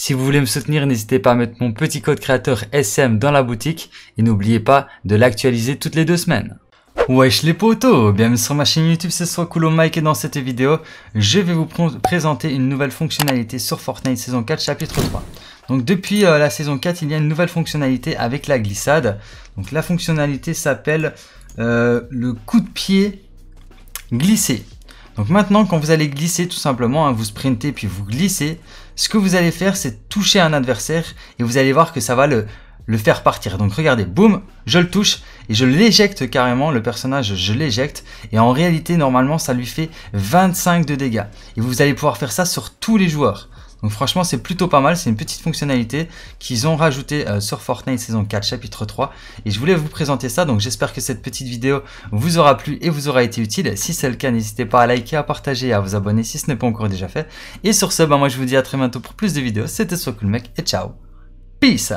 Si vous voulez me soutenir, n'hésitez pas à mettre mon petit code créateur SM dans la boutique et n'oubliez pas de l'actualiser toutes les deux semaines. Wesh les potos Bienvenue sur ma chaîne YouTube, c'est soit Mike et dans cette vidéo, je vais vous présenter une nouvelle fonctionnalité sur Fortnite saison 4 chapitre 3. Donc depuis euh, la saison 4, il y a une nouvelle fonctionnalité avec la glissade. Donc la fonctionnalité s'appelle euh, le coup de pied glissé. Donc maintenant, quand vous allez glisser, tout simplement, hein, vous sprintez puis vous glissez, ce que vous allez faire, c'est toucher un adversaire et vous allez voir que ça va le, le faire partir. Donc regardez, boum, je le touche et je l'éjecte carrément, le personnage, je l'éjecte. Et en réalité, normalement, ça lui fait 25 de dégâts. Et vous allez pouvoir faire ça sur tous les joueurs. Donc franchement, c'est plutôt pas mal. C'est une petite fonctionnalité qu'ils ont rajoutée euh, sur Fortnite saison 4, chapitre 3. Et je voulais vous présenter ça. Donc j'espère que cette petite vidéo vous aura plu et vous aura été utile. Si c'est le cas, n'hésitez pas à liker, à partager à vous abonner si ce n'est pas encore déjà fait. Et sur ce, bah moi je vous dis à très bientôt pour plus de vidéos. C'était mec et ciao. Peace